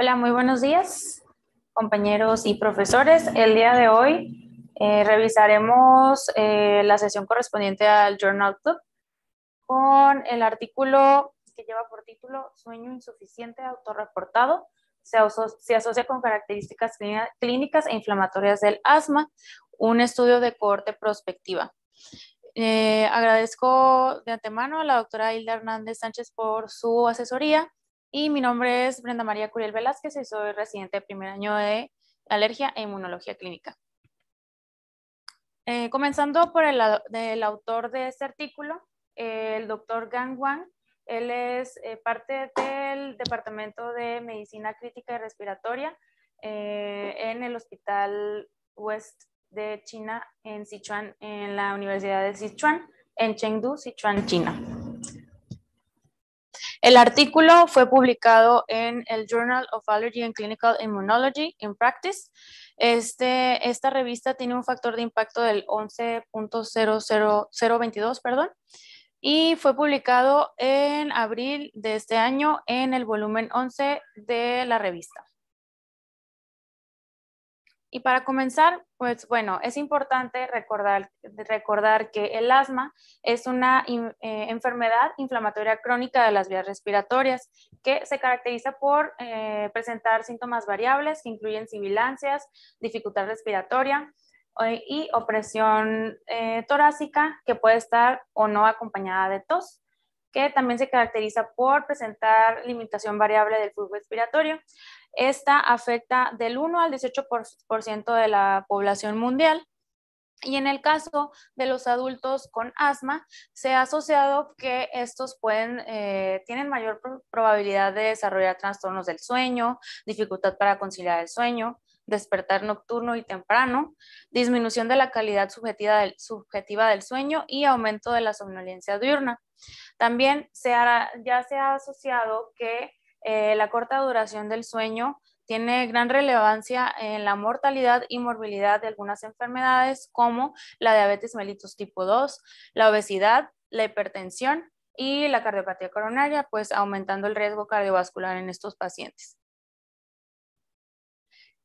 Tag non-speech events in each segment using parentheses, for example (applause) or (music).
Hola, muy buenos días, compañeros y profesores. El día de hoy eh, revisaremos eh, la sesión correspondiente al Journal Club con el artículo que lleva por título Sueño insuficiente autorreportado. Se, asocia con características clínicas e inflamatorias del asma, un estudio de cohorte prospectiva. Eh, agradezco de antemano a la doctora Hilda Hernández Sánchez por su asesoría y mi nombre es Brenda María Curiel Velázquez y soy residente de primer año de alergia e inmunología clínica. Eh, comenzando por el autor de este artículo, el doctor Gang Wang. Él es eh, parte del Departamento de Medicina Crítica y Respiratoria eh, en el Hospital West de China en Sichuan, en la Universidad de Sichuan, en Chengdu, Sichuan, China. El artículo fue publicado en el Journal of Allergy and Clinical Immunology in Practice. Este, esta revista tiene un factor de impacto del 11.00022, perdón, y fue publicado en abril de este año en el volumen 11 de la revista. Y para comenzar, pues bueno, es importante recordar, recordar que el asma es una eh, enfermedad inflamatoria crónica de las vías respiratorias que se caracteriza por eh, presentar síntomas variables que incluyen sibilancias, dificultad respiratoria eh, y opresión torácica que puede estar o no acompañada de tos que también se caracteriza por presentar limitación variable del flujo respiratorio. Esta afecta del 1 al 18% de la población mundial. Y en el caso de los adultos con asma, se ha asociado que estos pueden, eh, tienen mayor probabilidad de desarrollar trastornos del sueño, dificultad para conciliar el sueño, despertar nocturno y temprano, disminución de la calidad subjetiva del sueño y aumento de la somnolencia diurna. También ya se ha asociado que eh, la corta duración del sueño tiene gran relevancia en la mortalidad y morbilidad de algunas enfermedades como la diabetes mellitus tipo 2, la obesidad, la hipertensión y la cardiopatía coronaria, pues aumentando el riesgo cardiovascular en estos pacientes.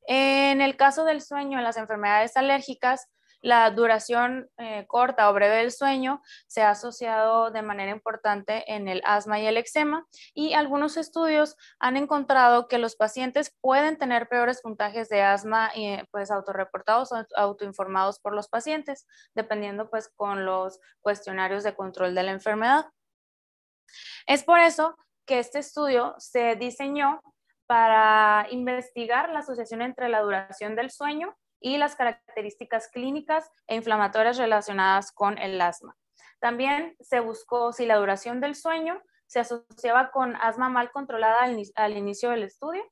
En el caso del sueño, en las enfermedades alérgicas, la duración eh, corta o breve del sueño se ha asociado de manera importante en el asma y el eczema y algunos estudios han encontrado que los pacientes pueden tener peores puntajes de asma eh, pues autorreportados o autoinformados por los pacientes, dependiendo pues con los cuestionarios de control de la enfermedad. Es por eso que este estudio se diseñó para investigar la asociación entre la duración del sueño y las características clínicas e inflamatorias relacionadas con el asma. También se buscó si la duración del sueño se asociaba con asma mal controlada al, inicio del estudio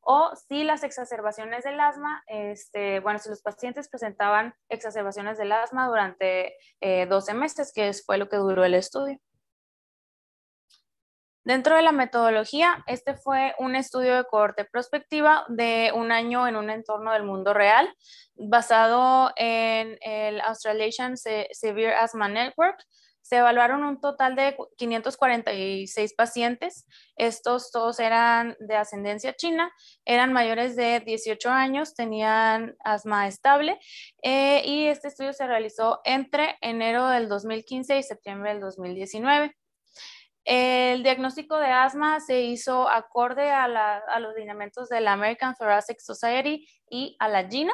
o si las exacerbaciones del asma, este, bueno, si los pacientes presentaban exacerbaciones del asma durante eh, 12 meses, que fue lo que duró el estudio. Dentro de la metodología, este fue un estudio de corte prospectiva de un año en un entorno del mundo real, basado en el Australasian Severe Asthma Network. Se evaluaron un total de 546 pacientes. Estos todos eran de ascendencia china, eran mayores de 18 años, tenían asma estable eh, y este estudio se realizó entre enero del 2015 y septiembre del 2019. El diagnóstico de asma se hizo acorde a, los lineamientos de la American Thoracic Society y a la GINA.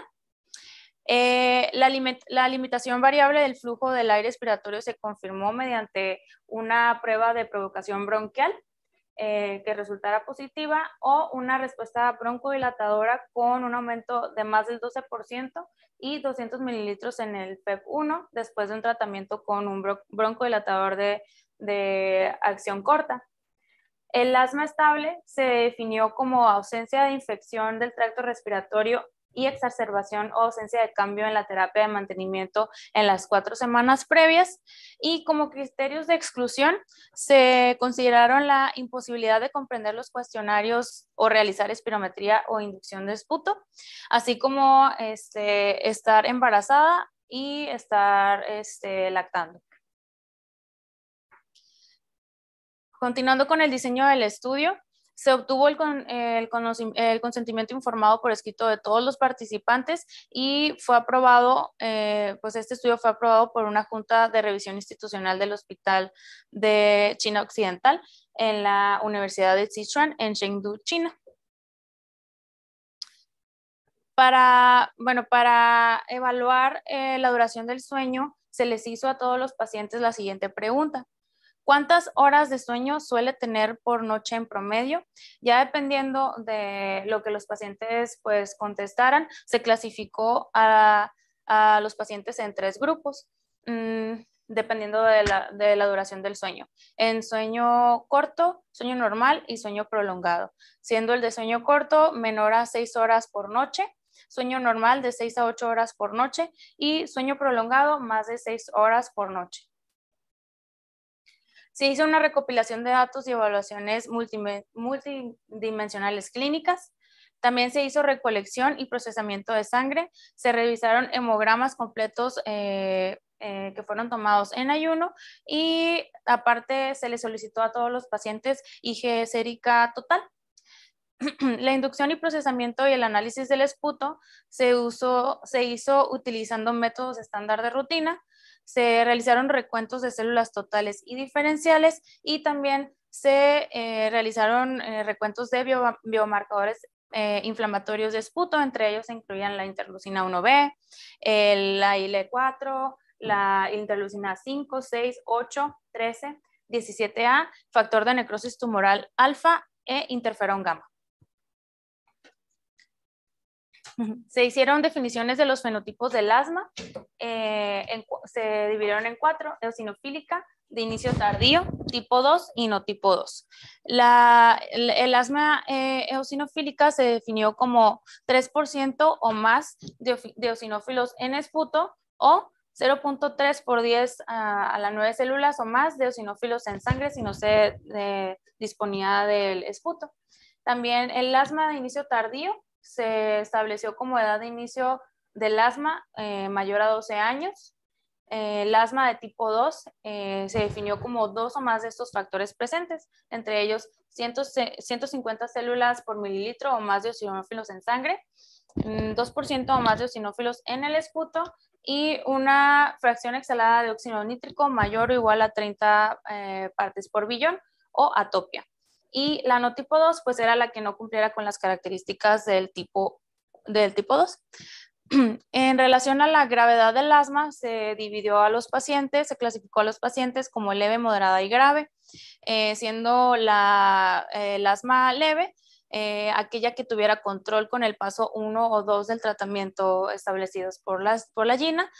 Eh, la, limitación variable del flujo del aire respiratorio se confirmó mediante una prueba de provocación bronquial eh, que resultara positiva o una respuesta broncodilatadora con un aumento de más del 12% y 200 mililitros en el e PEP1 después de un tratamiento con un broncodilatador de de acción corta. El asma estable se definió como ausencia de infección del tracto respiratorio y exacerbación o ausencia de cambio en la terapia de mantenimiento en las cuatro semanas previas. Y como criterios de exclusión se consideraron la imposibilidad de comprender los cuestionarios o realizar espirometría o inducción de esputo, así como este, estar embarazada y estar este, lactando. Continuando con el diseño del estudio, se obtuvo el, consentimiento informado por escrito de todos los participantes y fue aprobado, eh, pues este estudio fue aprobado por una junta de revisión institucional del Hospital de China Occidental en la Universidad de Sichuan en Chengdu, China. Para, bueno, para evaluar eh, la duración del sueño, se les hizo a todos los pacientes la siguiente pregunta cuántas horas de sueño suele tener por noche en promedio. Ya dependiendo de lo que los pacientes pues contestaran, se clasificó a, los pacientes en tres grupos. Mm, dependiendo de la, duración del sueño. En sueño corto, sueño normal y sueño prolongado, siendo el de sueño corto menor a seis horas por noche, sueño normal de seis a ocho horas por noche y sueño prolongado más de seis horas por noche. Se hizo una recopilación de datos y evaluaciones multidimensionales clínicas. También se hizo recolección y procesamiento de sangre. Se revisaron hemogramas completos eh, eh, que fueron tomados en ayuno y aparte se le solicitó a todos los pacientes IG sérica total. (clears throat) La inducción y procesamiento y el análisis del esputo se hizo utilizando métodos estándar de rutina, se realizaron recuentos de células totales y diferenciales y también se eh, realizaron eh, recuentos de biomarcadores eh, inflamatorios de esputo, entre ellos se incluían la interlucina 1B, la IL4, la interlucina 5, 6, 8, 13, 17A, factor de necrosis tumoral alfa e interferón gamma. Se hicieron definiciones de los fenotipos del asma, eh, se dividieron en cuatro, eosinofílica, de inicio tardío, tipo 2 y no tipo 2. el, asma eh, eosinofílica se definió como 3% o más de, eosinófilos en esputo o 0.3 por 10 a, las 9 células o más de eosinófilos en sangre si no se eh, disponía del esputo. También el asma de inicio tardío se estableció como edad de inicio del asma eh, mayor a 12 años. Eh, el asma de tipo 2 eh, se definió como dos o más de estos factores presentes, entre ellos 150 células por mililitro o más de eosinófilos en sangre, 2% mm, o más de eosinófilos en el esputo y una fracción exhalada de óxido nítrico mayor o igual a 30 partes por billón o atopia y la no tipo 2 pues era la que no cumpliera con las características del tipo, del tipo 2. (clears throat) En relación a la gravedad del asma, se dividió a los pacientes, se clasificó a los pacientes como leve, moderada y grave, eh, siendo la, eh, el asma leve eh, aquella que tuviera control con el paso 1 o 2 del tratamiento establecidos por, las, por la GINA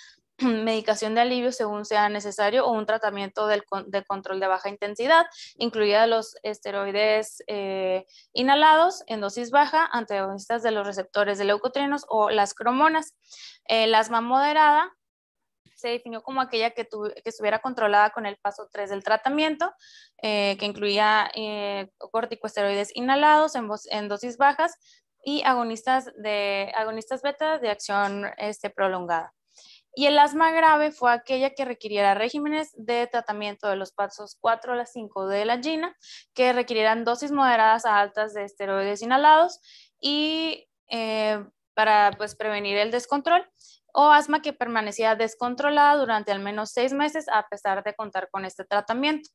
(clears throat) medicación de alivio según sea necesario o un tratamiento de control de baja intensidad, incluida los esteroides eh, inhalados en dosis baja, antagonistas de los receptores de leucotrienos o las cromonas. Eh, el asma moderada se definió como aquella que, estuviera controlada con el paso 3 del tratamiento, eh, que incluía eh, corticosteroides inhalados en, dosis bajas y agonistas, de, agonistas beta de acción este, prolongada. Y el asma grave fue aquella que requiriera regímenes de tratamiento de los pasos 4 a las 5 de la gina, que requirieran dosis moderadas a altas de esteroides inhalados y eh, para pues, prevenir el descontrol o asma que permanecía descontrolada durante al menos seis meses a pesar de contar con este tratamiento.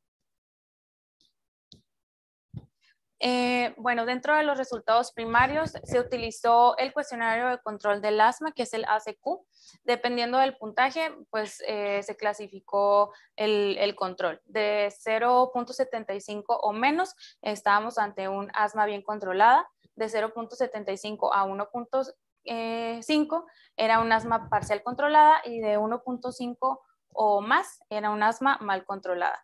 Eh, bueno, dentro de los resultados primarios se utilizó el cuestionario de control del asma, que es el ACQ. Dependiendo del puntaje, pues eh, se clasificó el, el control. De 0.75 o menos, estábamos ante un asma bien controlada. De 0.75 a 1.5 era un asma parcial controlada y de 1.5 o más era un asma mal controlada.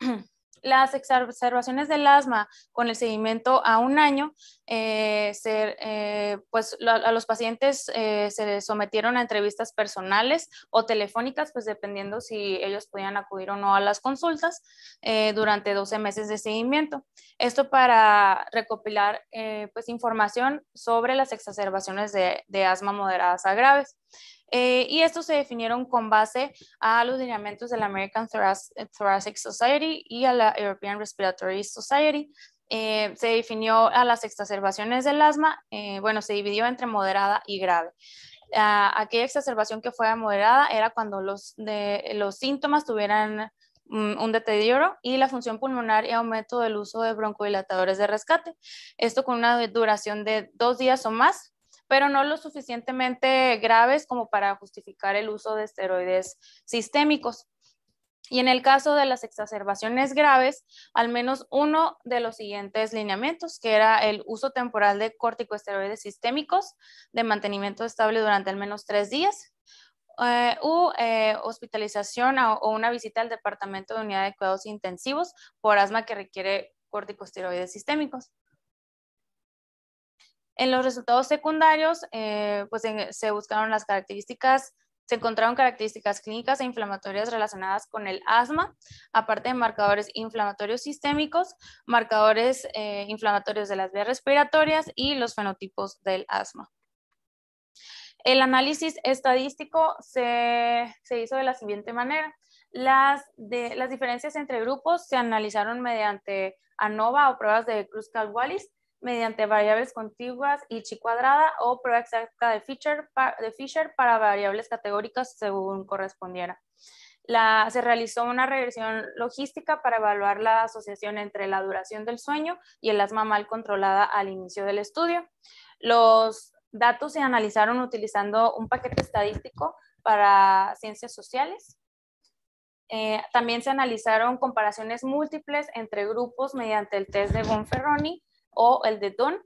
(clears throat) las exacerbaciones del asma con el seguimiento a un año, eh, eh, pues a los pacientes eh, se sometieron a entrevistas personales o telefónicas, pues dependiendo si ellos podían acudir o no a las consultas durante 12 meses de seguimiento. Esto para recopilar pues información sobre las exacerbaciones de, de asma moderadas a graves. Eh, y estos se definieron con base a los lineamientos de la American eh, Thoracic Society y a la European Respiratory Society. Eh, se definió a las exacerbaciones del asma, bueno, se dividió entre moderada y grave. Ah, aquella exacerbación que fue moderada era cuando los, los síntomas tuvieran mm, un deterioro y la función pulmonar y aumento del uso de broncodilatadores de rescate. Esto con una duración de dos días o más pero no lo suficientemente graves como para justificar el uso de esteroides sistémicos. Y en el caso de las exacerbaciones graves, al menos uno de los siguientes lineamientos, que era el uso temporal de corticosteroides sistémicos de mantenimiento estable durante al menos tres días, eh, u eh, hospitalización o una visita al departamento de unidad de cuidados intensivos por asma que requiere corticosteroides sistémicos. En los resultados secundarios, eh, pues se buscaron las características, se encontraron características clínicas e inflamatorias relacionadas con el asma, aparte de marcadores inflamatorios sistémicos, marcadores eh, inflamatorios de las vías respiratorias y los fenotipos del asma. El análisis estadístico se, hizo de la siguiente manera. Las, de, las diferencias entre grupos se analizaron mediante ANOVA o pruebas de Kruskal-Wallis mediante variables contiguas y chi cuadrada o prueba exacta de Fisher, de Fisher para variables categóricas según correspondiera. se realizó una regresión logística para evaluar la asociación entre la duración del sueño y el asma mal controlada al inicio del estudio. Los datos se analizaron utilizando un paquete estadístico para ciencias sociales. Eh, también se analizaron comparaciones múltiples entre grupos mediante el test de Bonferroni o el de Dunn,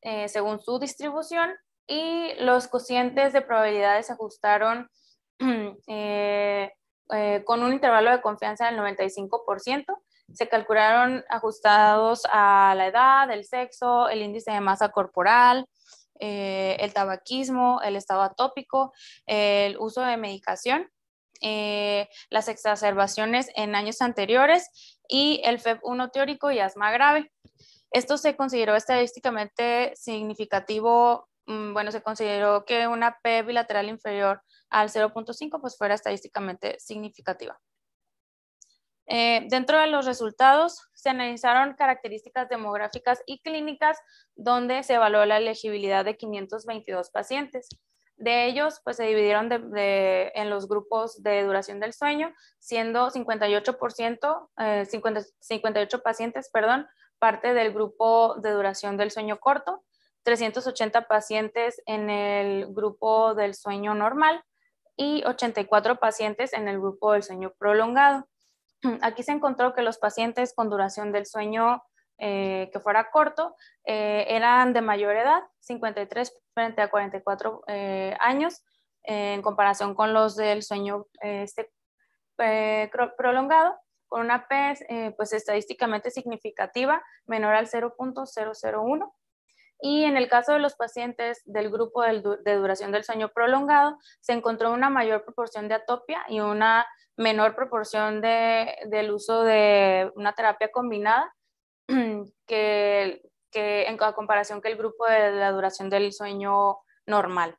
eh, según su distribución, y los cocientes de probabilidades se ajustaron (clears throat) eh, eh, con un intervalo de confianza del 95%. Se calcularon ajustados a la edad, el sexo, el índice de masa corporal, el tabaquismo, el estado atópico, el uso de medicación, las exacerbaciones en años anteriores y el FEP1 teórico y asma grave. Esto se consideró estadísticamente significativo, mm, bueno, se consideró que una P bilateral inferior al 0.5 pues fuera estadísticamente significativa. Eh, dentro de los resultados se analizaron características demográficas y clínicas donde se evaluó la elegibilidad de 522 pacientes. De ellos, pues se dividieron en los grupos de duración del sueño, siendo 58%, 58 eh, pacientes, perdón, parte del grupo de duración del sueño corto, 380 pacientes en el grupo del sueño normal y 84 pacientes en el grupo del sueño prolongado. (clears throat) Aquí se encontró que los pacientes con duración del sueño eh, que fuera corto eh, eran de mayor edad, 53 frente a 44 eh, años, en comparación con los del sueño este, prolongado con una P eh, pues estadísticamente significativa menor al 0.001. Y en el caso de los pacientes del grupo de duración del sueño prolongado, se encontró una mayor proporción de atopia y una menor proporción del uso de una terapia combinada (clears throat) que, que en comparación que el grupo de la duración del sueño normal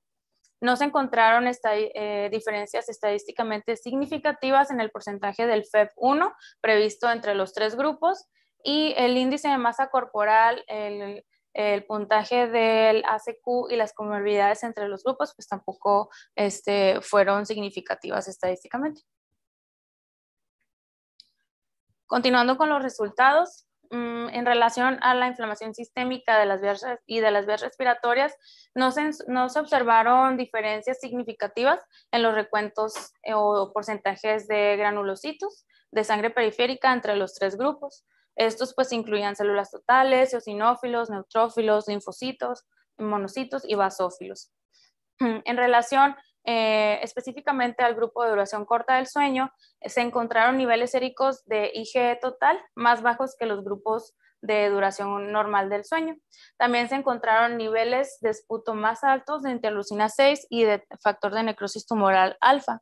no se encontraron eh, diferencias estadísticamente significativas en el porcentaje del feb 1 previsto entre los tres grupos y el índice de masa corporal, el, puntaje del ACQ y las comorbilidades entre los grupos, pues tampoco este, fueron significativas estadísticamente. Continuando con los resultados, Mm, en relación a la inflamación sistémica de las vías y de las vías respiratorias, no se, observaron diferencias significativas en los recuentos eh, o porcentajes de granulocitos de sangre periférica entre los tres grupos. Estos pues incluían células totales, eosinófilos, neutrófilos, linfocitos, monocitos y basófilos. (clears throat) En relación eh, específicamente al grupo de duración corta del sueño, eh, se encontraron niveles séricos de IgE total más bajos que los grupos de duración normal del sueño. También se encontraron niveles de esputo más altos de interleucina 6 y de factor de necrosis tumoral alfa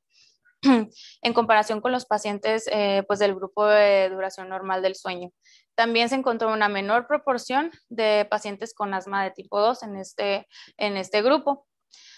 (clears throat) en comparación con los pacientes eh, pues, del grupo de duración normal del sueño. También se encontró una menor proporción de pacientes con asma de tipo 2 este, en este grupo.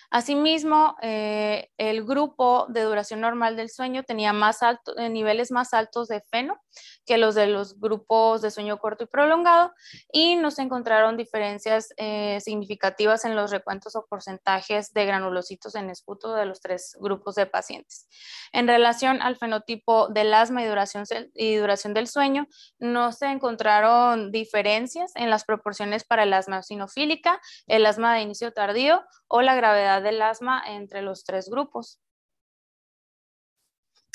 Asimismo, eh, el grupo de duración normal del sueño tenía más eh, niveles más altos de feno que los de los grupos de sueño corto y prolongado y no se encontraron diferencias eh, significativas en los recuentos o porcentajes de granulocitos en esputo de los tres grupos de pacientes. En relación al fenotipo del asma y duración, y duración del sueño, no se encontraron diferencias en las proporciones para el asma sinofílica, el asma de inicio tardío o la gravedad del asma entre los tres grupos.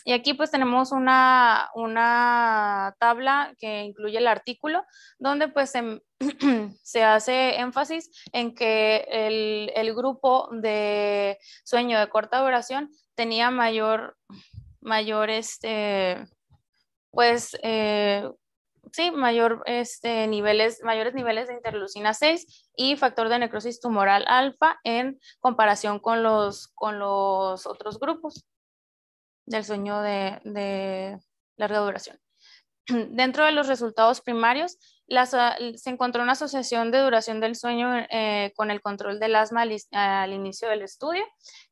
Y aquí pues tenemos una, tabla que incluye el artículo, donde pues em, (clears throat) se, hace énfasis en que el, grupo de sueño de corta duración tenía mayor, mayor este, pues eh, sí, mayor, este, niveles, mayores niveles de interleucina 6 y factor de necrosis tumoral alfa en comparación con los, con los otros grupos del sueño de, de larga duración. (clears throat) Dentro de los resultados primarios, se encontró una asociación de duración del sueño eh, con el control del asma al, inicio del estudio.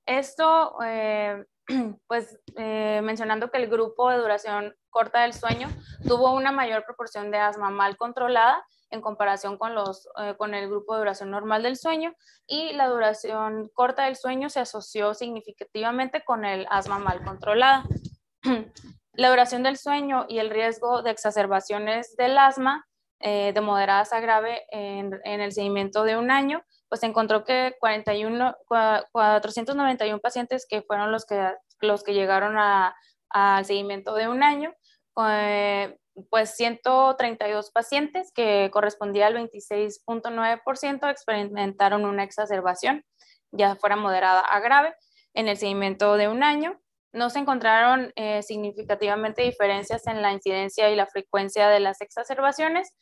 Esto eh, (clears throat) pues eh, mencionando que el grupo de duración corta del sueño tuvo una mayor proporción de asma mal controlada en comparación eh, con, el grupo de duración normal del sueño y la duración corta del sueño se asoció significativamente con el asma mal controlada. (clears throat) La duración del sueño y el riesgo de exacerbaciones del asma eh, de moderadas a grave en el seguimiento de un año pues encontró que 41, 491 pacientes que fueron los que, los que llegaron al seguimiento de un año, eh, pues 132 pacientes que correspondía al 26.9% experimentaron una exacerbación, ya fuera moderada a grave, en el seguimiento de un año. No se encontraron eh, significativamente diferencias en la incidencia y la frecuencia de las exacerbaciones,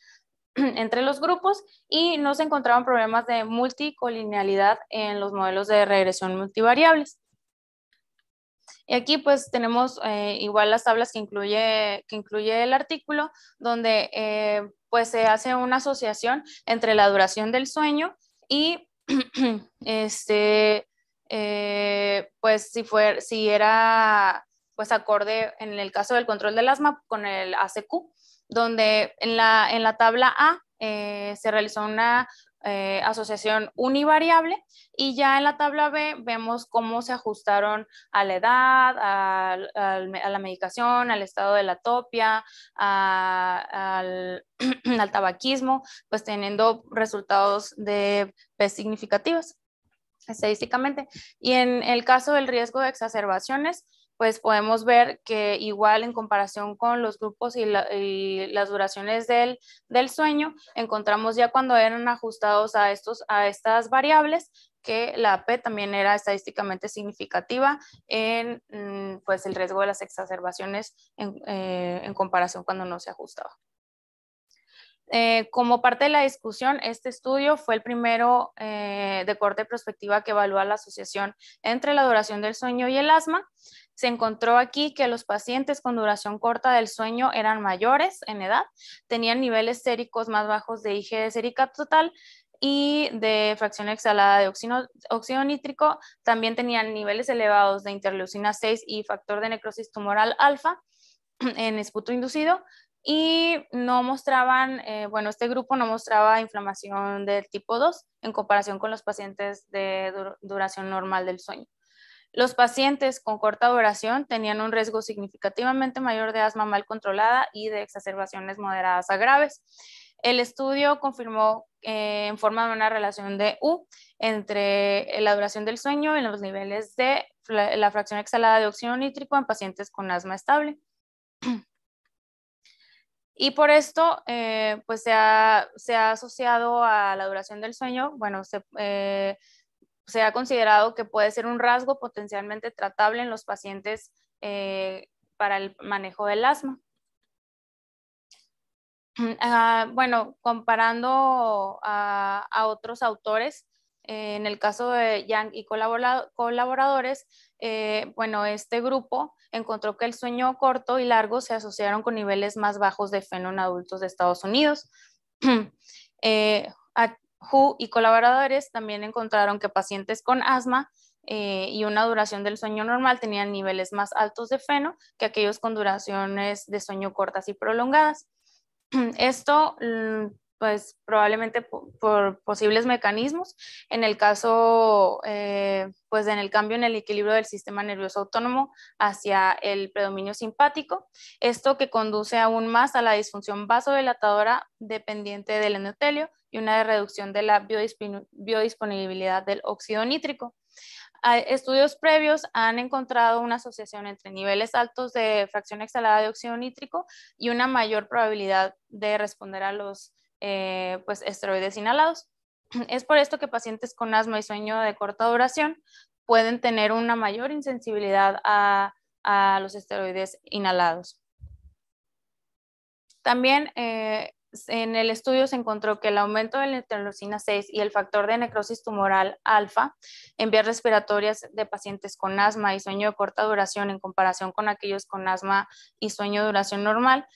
(clears throat) entre los grupos y no se encontraban problemas de multicolinealidad en los modelos de regresión multivariables. Y aquí pues tenemos eh, igual las tablas que incluye, que incluye el artículo, donde eh, pues se hace una asociación entre la duración del sueño y (clears throat) este, eh, pues si, fue, si era pues acorde en el caso del control del asma con el ACQ donde en la, tabla A eh, se realizó una eh, asociación univariable y ya en la tabla B vemos cómo se ajustaron a la edad, a, la medicación, al estado de la topia, (clears throat) al, tabaquismo, pues teniendo resultados de P significativos estadísticamente. Y en el caso del riesgo de exacerbaciones, pues podemos ver que igual en comparación con los grupos y, las duraciones del, sueño, encontramos ya cuando eran ajustados a, estos, a estas variables que la p también era estadísticamente significativa en mm, pues, el riesgo de las exacerbaciones en, eh, en comparación cuando no se ajustaba. Eh, como parte de la discusión, este estudio fue el primero eh, de corte prospectiva que evalúa la asociación entre la duración del sueño y el asma se encontró aquí que los pacientes con duración corta del sueño eran mayores en edad, tenían niveles séricos más bajos de IG sérica total y de fracción exhalada de óxido nítrico. También tenían niveles elevados de interleucina 6 y factor de necrosis tumoral alfa (clears throat) en esputo inducido y no mostraban, eh, bueno, este grupo no mostraba inflamación del tipo 2 en comparación con los pacientes de duración normal del sueño. Los pacientes con corta duración tenían un riesgo significativamente mayor de asma mal controlada y de exacerbaciones moderadas a graves. El estudio confirmó eh, en forma de una relación de U entre eh, la duración del sueño y los niveles de la fracción exhalada de óxido nítrico en pacientes con asma estable. (clears throat) Y por esto, eh, pues se ha, asociado a la duración del sueño, bueno, se, se ha considerado que puede ser un rasgo potencialmente tratable en los pacientes eh, para el manejo del asma. (clears throat) Ah, bueno, comparando a, otros autores, eh, en el caso de Yang y colaboradores, eh, bueno, este grupo encontró que el sueño corto y largo se asociaron con niveles más bajos de feno en adultos de Estados Unidos. (clears throat) Hu y colaboradores también encontraron que pacientes con asma eh, y una duración del sueño normal tenían niveles más altos de feno que aquellos con duraciones de sueño cortas y prolongadas. (clears throat) Esto, mm, pues probablemente por, posibles mecanismos, en el caso, eh, pues en el cambio en el equilibrio del sistema nervioso autónomo hacia el predominio simpático, esto que conduce aún más a la disfunción vasodilatadora dependiente del endotelio y una reducción de la biodisponibilidad del óxido nítrico. Estudios previos han encontrado una asociación entre niveles altos de fracción exhalada de óxido nítrico y una mayor probabilidad de responder a los eh, pues, esteroides inhalados. Es por esto que pacientes con asma y sueño de corta duración pueden tener una mayor insensibilidad a, los esteroides inhalados. También eh, en el estudio se encontró que el aumento de la interleucina 6 y el factor de necrosis tumoral alfa en vías respiratorias de pacientes con asma y sueño de corta duración en comparación con aquellos con asma y sueño de duración normal,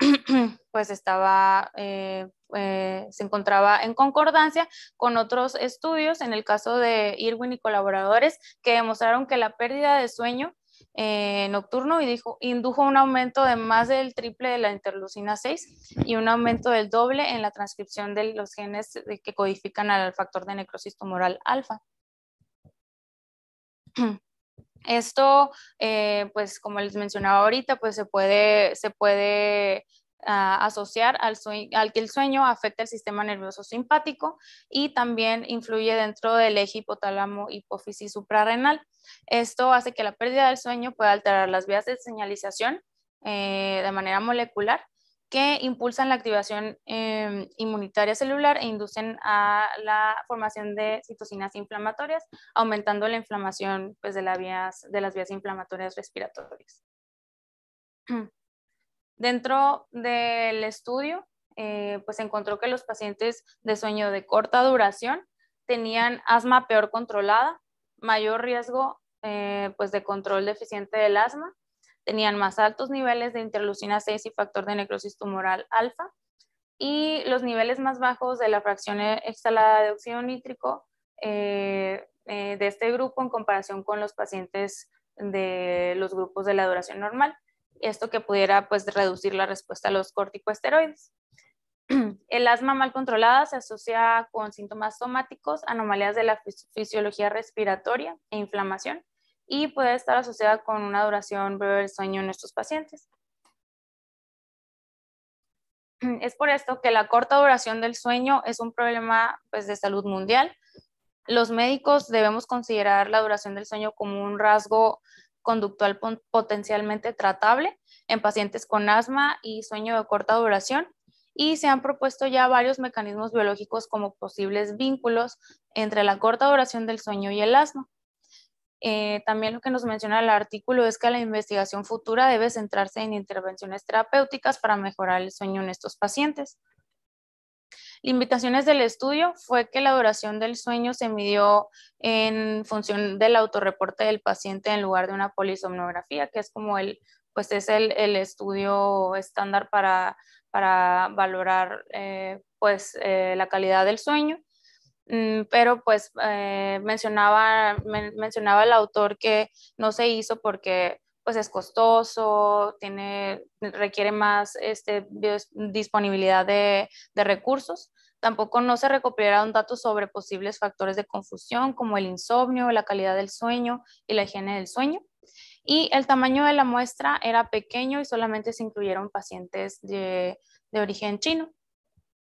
(clears throat) pues estaba, eh, eh, se encontraba en concordancia con otros estudios, en el caso de Irwin y colaboradores, que demostraron que la pérdida de sueño eh, nocturno y dijo, indujo un aumento de más del triple de la interleucina 6 y un aumento del doble en la transcripción de los genes que codifican al factor de necrosis tumoral alfa. (clears throat) Esto, eh, pues como les mencionaba ahorita, pues se puede, se puede Ah, asociar al, que el sueño afecta el sistema nervioso simpático y también influye dentro del eje hipotálamo hipófisis suprarrenal. Esto hace que la pérdida del sueño pueda alterar las vías de señalización eh, de manera molecular que impulsan la activación em, inmunitaria celular e inducen a la formación de citocinas inflamatorias, aumentando la inflamación pues, de las vías inflamatorias respiratorias. (clears throat) Dentro del estudio, eh, pues, se encontró que los pacientes de sueño de corta duración tenían asma peor controlada, mayor riesgo eh, pues de control deficiente del asma, tenían más altos niveles de interleucina 6 y factor de necrosis tumoral alfa, y los niveles más bajos de la fracción exhalada de óxido nítrico eh, de este grupo en comparación con los pacientes de los grupos de la duración normal esto que pudiera pues, reducir la respuesta a los corticosteroides. (clears throat) El asma mal controlada se asocia con síntomas somáticos, anomalías de la fisiología respiratoria e inflamación y puede estar asociada con una duración breve del sueño en nuestros pacientes. (clears throat) Es por esto que la corta duración del sueño es un problema pues, de salud mundial. Los médicos debemos considerar la duración del sueño como un rasgo conductual potencialmente tratable en pacientes con asma y sueño de corta duración y se han propuesto ya varios mecanismos biológicos como posibles vínculos entre la corta duración del sueño y el asma. Eh, también lo que nos menciona el artículo es que la investigación futura debe centrarse en intervenciones terapéuticas para mejorar el sueño en estos pacientes. Limitaciones del estudio fue que la duración del sueño se midió en función del autorreporte del paciente en lugar de una polisomnografía, que es como el, pues es el, estudio estándar para, para valorar eh, pues eh, la calidad del sueño mm, pero pues eh, mencionaba, mencionaba el autor que no se hizo porque pues es costoso, tiene, requiere más este, disponibilidad de, recursos. Tampoco no se recopilaron datos sobre posibles factores de confusión como el insomnio, la calidad del sueño y la higiene del sueño. Y el tamaño de la muestra era pequeño y solamente se incluyeron pacientes de, de origen chino.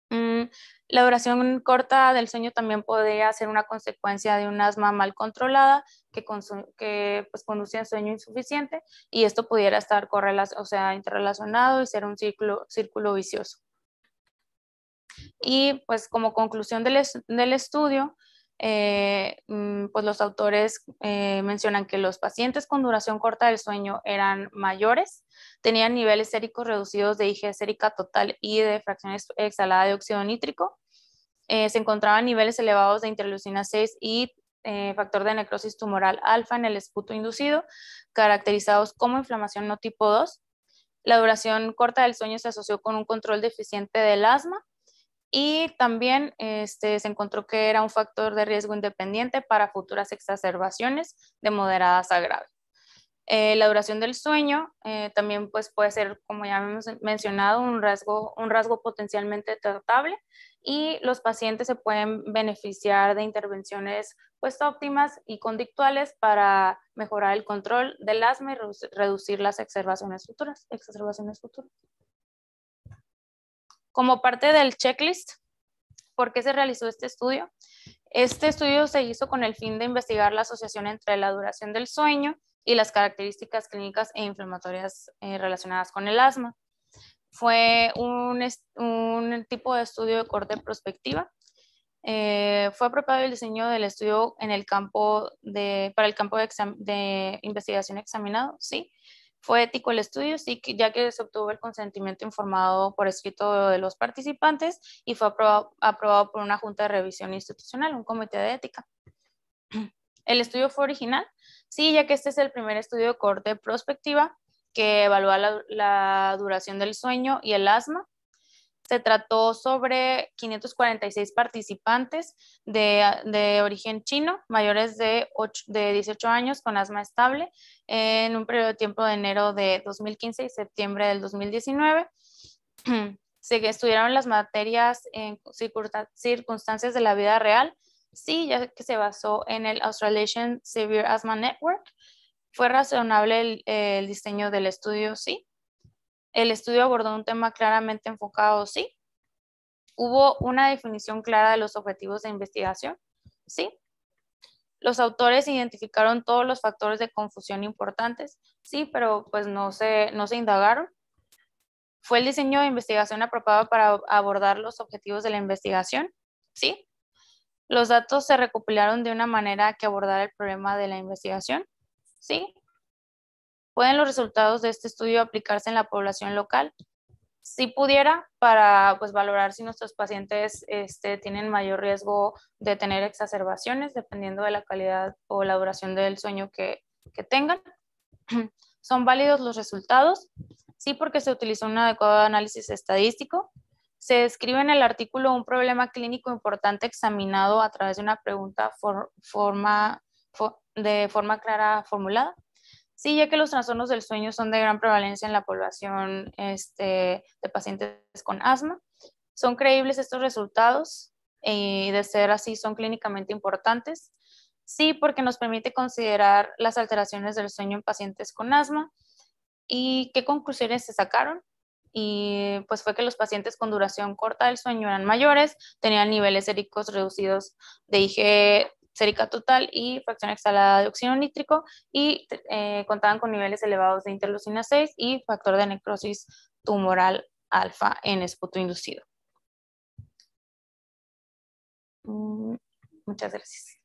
Mm, la duración corta del sueño también podría ser una consecuencia de un asma mal controlada que, que pues, conduce a sueño insuficiente y esto pudiera estar o sea, interrelacionado y ser un círculo, círculo vicioso. Y pues como conclusión del estudio, eh, mm, pues los autores eh, mencionan que los pacientes con duración corta del sueño eran mayores, tenían niveles séricos reducidos de IG sérica total y de fracciones exhalada de óxido nítrico, eh, se encontraban niveles elevados de interleucina 6 y factor de necrosis tumoral alfa en el esputo inducido, caracterizados como inflamación no tipo 2. La duración corta del sueño se asoció con un control deficiente del asma, y también este, se encontró que era un factor de riesgo independiente para futuras exacerbaciones de moderadas a graves. Eh, la duración del sueño eh, también pues, puede ser, como ya hemos mencionado, un rasgo, un rasgo potencialmente tratable y los pacientes se pueden beneficiar de intervenciones pues, óptimas y conductuales para mejorar el control del asma y reducir las exacerbaciones futuras. Exacerbaciones futuras. Como parte del checklist, ¿por qué se realizó este estudio? Este estudio se hizo con el fin de investigar la asociación entre la duración del sueño y las características clínicas e inflamatorias eh, relacionadas con el asma. Fue un, tipo de estudio de corte prospectiva. Eh, fue apropiado el diseño del estudio en el campo para el campo de investigación examinado, sí. Fue ético el estudio, Sí, ya que se obtuvo el consentimiento informado por escrito de los participantes y fue aprobado, por una junta de revisión institucional, un comité de ética. (clears throat) ¿El estudio fue original? Sí, ya que este es el primer estudio de corte prospectiva que evalúa la duración del sueño y el asma se trató sobre 546 participantes ah, de, origen chino, mayores de, de 18 años con asma estable, en un periodo de tiempo de enero de 2015 y septiembre del 2019. (clears throat) Se estudiaron las materias en circunstancias de la vida real, sí, ya que se basó en el Australasian Severe Asthma Network. ¿Fue razonable el diseño del estudio? Sí. El estudio abordó un tema claramente enfocado, sí. Hubo una definición clara de los objetivos de investigación, sí. Los autores identificaron todos los factores de confusión importantes, sí, pero pues no se, no se indagaron. ¿Fue el diseño de investigación apropiado para abordar los objetivos de la investigación? Sí. ¿Los datos se recopilaron de una manera que abordara el problema de la investigación? Sí. ¿Pueden los resultados de este estudio aplicarse en la población local? Si pudiera, para pues, valorar si nuestros pacientes este, tienen mayor riesgo de tener exacerbaciones, dependiendo de la calidad o la duración del sueño que, tengan. (clears throat) ¿Son válidos los resultados? Sí, porque se utilizó un adecuado análisis estadístico. Se describe en el artículo un problema clínico importante examinado a través de una pregunta forma, de forma clara formulada Sí, ya que los trastornos del sueño son de gran prevalencia en la población este, de pacientes con asma, son creíbles estos resultados y de ser así son clínicamente importantes. Sí, porque nos permite considerar las alteraciones del sueño en pacientes con asma y qué conclusiones se sacaron. Y pues fue que los pacientes con duración corta del sueño eran mayores, tenían niveles séricos reducidos de IGE, sérica total y fracción exhalada de oxígeno nítrico y eh, contaban con niveles elevados de interleucina 6 y factor de necrosis tumoral alfa en esputo inducido. Mm, muchas gracias.